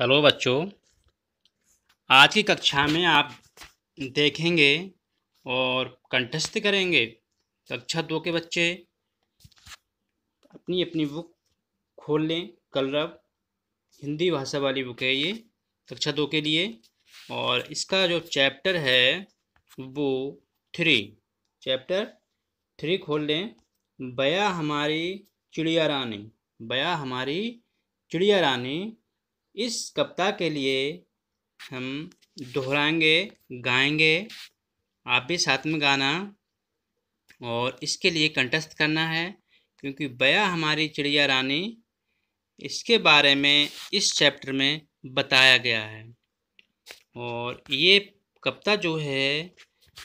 hello बच्चों आज की कक्षा में आप देखेंगे और कंटेस्ट करेंगे कक्षा दो के बच्चे अपनी अपनी बुक खोल लें कलरव हिंदी भाषा वाली बुक है ये कक्षा दो के लिए और इसका जो चैप्टर है वो थ्री चैप्टर थ्री खोल लें बया हमारी चिड़िया रानी बया हमारी चिड़िया रानी इस कविता के लिए हम दोहराएंगे गाएंगे आप भी साथ में गाना और इसके लिए कंटेस्ट करना है क्योंकि बया हमारी चिड़िया रानी इसके बारे में इस चैप्टर में बताया गया है और ये कविता जो है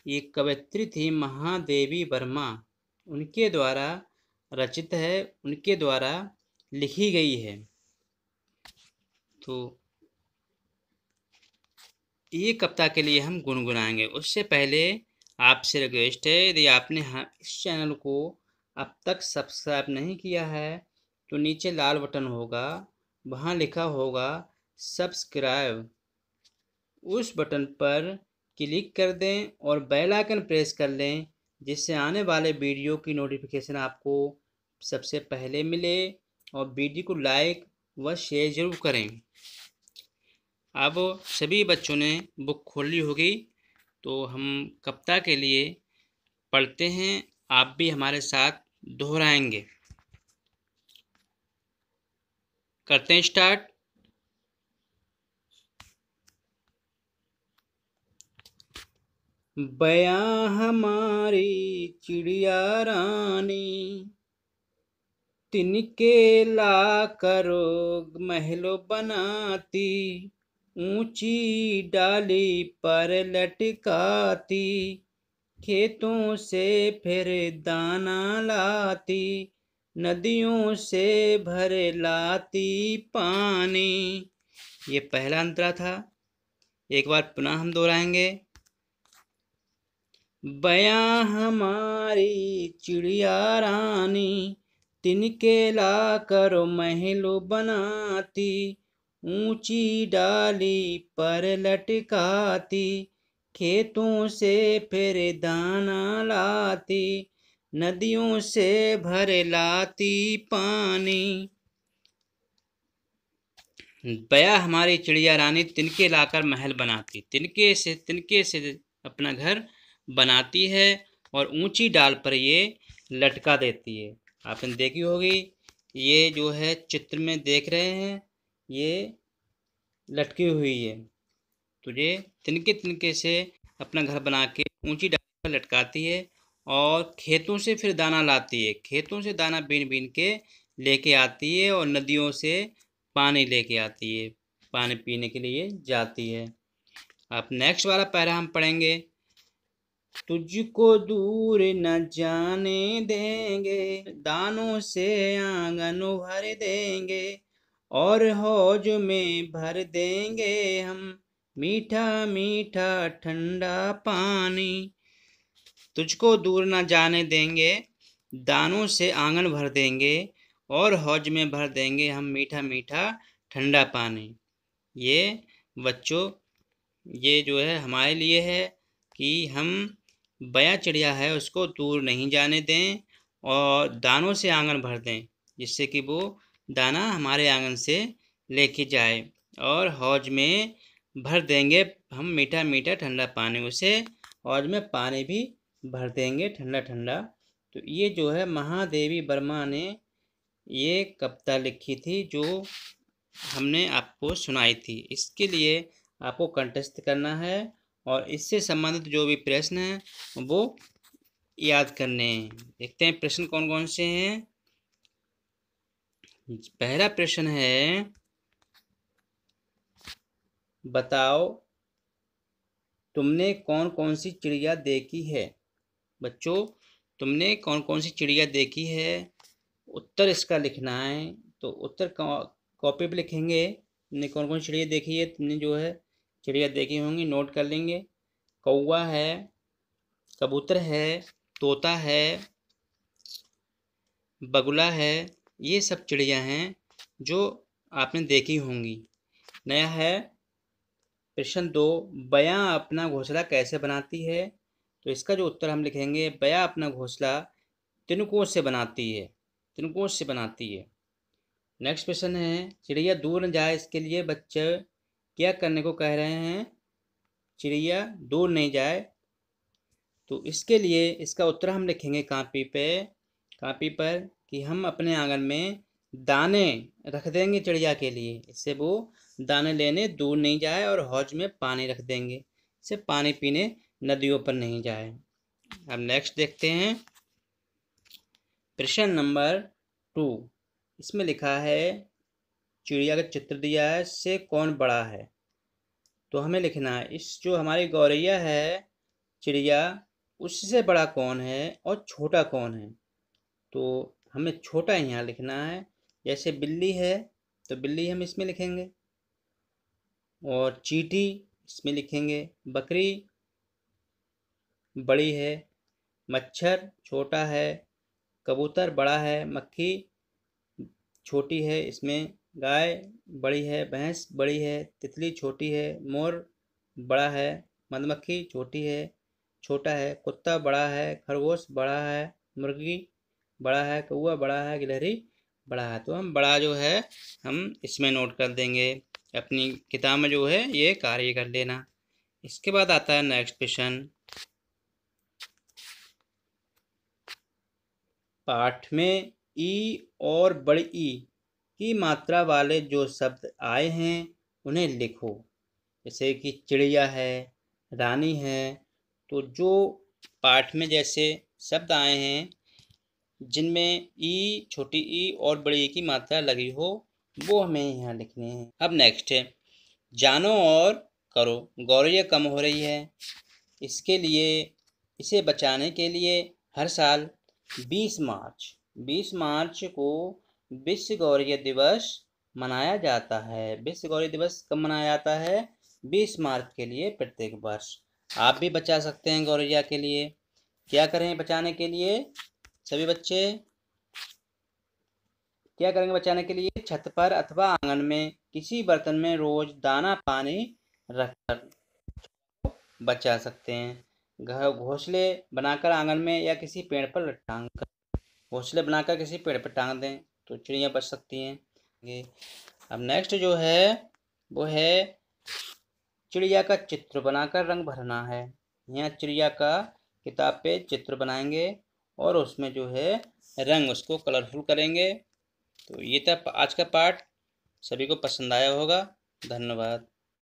ये कवयित्री थी महादेवी वर्मा उनके द्वारा रचित है उनके द्वारा लिखी गई है तो ये कविता के लिए हम गुनगुनाएंगे उससे पहले आपसे रिक्वेस्ट है यदि आपने हाँ, इस चैनल को अब तक सब्सक्राइब नहीं किया है तो नीचे लाल बटन होगा वहाँ लिखा होगा सब्सक्राइब उस बटन पर क्लिक कर दें और बेल आइकन प्रेस कर लें जिससे आने वाले वीडियो की नोटिफिकेशन आपको सबसे पहले मिले और वीडियो को लाइक व शेयर ज़रूर करें अब सभी बच्चों ने बुक खोल ली होगी तो हम कविता के लिए पढ़ते हैं आप भी हमारे साथ दोहराएंगे करते हैं स्टार्ट बया हमारी चिड़िया रानी तिनके ला करो महलो बनाती ऊंची डाली पर लटकाती खेतों से फिर दाना लाती नदियों से भर लाती पानी ये पहला अंतरा था एक बार पुनः हम दोहराएंगे बया हमारी चिड़िया रानी तिनके ला करो महल बनाती ऊंची डाली पर लटकाती खेतों से फिर दाना लाती नदियों से भर लाती पानी बया हमारी चिड़िया रानी तिनके लाकर महल बनाती तिनके से तिनके से अपना घर बनाती है और ऊंची डाल पर ये लटका देती है आपने देखी होगी ये जो है चित्र में देख रहे हैं ये लटकी हुई है तो ये तिनके तिनके से अपना घर बना के ऊँची डाली पर लटकाती है और खेतों से फिर दाना लाती है खेतों से दाना बीन बीन के लेके आती है और नदियों से पानी लेके आती है पानी पीने के लिए जाती है अब नेक्स्ट वाला पैरा हम पढ़ेंगे तुझको दूर न जाने देंगे दानों से आंगन भर देंगे और हौज में भर देंगे हम मीठा मीठा ठंडा पानी तुझको दूर ना जाने देंगे दानों से आंगन भर देंगे और हौज में भर देंगे हम मीठा मीठा ठंडा पानी ये बच्चों ये जो है हमारे लिए है कि हम बया चिड़िया है उसको दूर नहीं जाने दें और दानों से आंगन भर दें जिससे कि वो दाना हमारे आंगन से लेके जाए और हौज में भर देंगे हम मीठा मीठा ठंडा पानी उसे हौज में पानी भी भर देंगे ठंडा ठंडा तो ये जो है महादेवी वर्मा ने ये कविता लिखी थी जो हमने आपको सुनाई थी इसके लिए आपको कंटेस्ट करना है और इससे संबंधित जो भी प्रश्न हैं वो याद करने हैं देखते हैं प्रश्न कौन कौन से हैं पहला प्रश्न है बताओ तुमने कौन कौन सी चिड़िया देखी है बच्चों तुमने कौन कौन सी चिड़िया देखी है उत्तर इसका लिखना है तो उत्तर कॉपी पे लिखेंगे तुमने कौन कौन सी चिड़िया देखी है तुमने जो है चिड़िया देखी होंगी नोट कर लेंगे कौआ है कबूतर है तोता है बगुला है ये सब चिड़िया हैं जो आपने देखी होंगी नया है प्रश्न दो बया अपना घोंसला कैसे बनाती है तो इसका जो उत्तर हम लिखेंगे बया अपना घोंसला तिनकों से बनाती है तिनकों से बनाती है नेक्स्ट प्रश्न है चिड़िया दूर न जाए इसके लिए बच्चे क्या करने को कह रहे हैं चिड़िया दूर नहीं जाए तो इसके लिए इसका उत्तर हम लिखेंगे कापी पे कापी पर कि हम अपने आंगन में दाने रख देंगे चिड़िया के लिए इससे वो दाने लेने दूर नहीं जाए और हौज में पानी रख देंगे इससे पानी पीने नदियों पर नहीं जाए अब नेक्स्ट देखते हैं प्रश्न नंबर टू इसमें लिखा है चिड़िया का चित्र दिया है से कौन बड़ा है तो हमें लिखना है इस जो हमारी गौरैया है चिड़िया उससे बड़ा कौन है और छोटा कौन है तो हमें छोटा यहाँ लिखना है जैसे बिल्ली है तो बिल्ली हम इसमें लिखेंगे और चीटी इसमें लिखेंगे बकरी बड़ी है मच्छर छोटा है कबूतर बड़ा है मक्खी छोटी है इसमें गाय बड़ी है भैंस बड़ी है तितली छोटी है मोर बड़ा है मधुमक्खी छोटी है छोटा है कुत्ता बड़ा है खरगोश बड़ा है मुर्गी बड़ा है कौआ तो बड़ा है गिलहरी बड़ा है तो हम बड़ा जो है हम इसमें नोट कर देंगे अपनी किताब में जो है ये कार्य कर लेना इसके बाद आता है नेक्स्ट क्वेश्चन पाठ में ई और बड़ी ई की मात्रा वाले जो शब्द आए हैं उन्हें लिखो जैसे कि चिड़िया है रानी है तो जो पाठ में जैसे शब्द आए हैं जिनमें ई छोटी ई और बड़ी ई की मात्रा लगी हो वो हमें यहाँ लिखनी है अब नेक्स्ट है जानो और करो गौरैया कम हो रही है इसके लिए इसे बचाने के लिए हर साल 20 मार्च 20 मार्च को विश्व गौरैया दिवस मनाया जाता है विश्व गौरैया दिवस कब मनाया जाता है 20 मार्च के लिए प्रत्येक वर्ष आप भी बचा सकते हैं गौरैया के लिए क्या करें बचाने के लिए सभी बच्चे क्या करेंगे बचाने के लिए छत पर अथवा आंगन में किसी बर्तन में रोज दाना पानी रखकर बचा सकते हैं घर घोंसले बनाकर आंगन में या किसी पेड़ पर टांग कर घोंसले बनाकर किसी पेड़ पर टांग दें तो चिड़िया बच सकती हैं अब नेक्स्ट जो है वो है चिड़िया का चित्र बनाकर रंग भरना है यहाँ चिड़िया का किताब पे चित्र बनाएंगे और उसमें जो है रंग उसको कलरफुल करेंगे तो ये था आज का पार्ट सभी को पसंद आया होगा धन्यवाद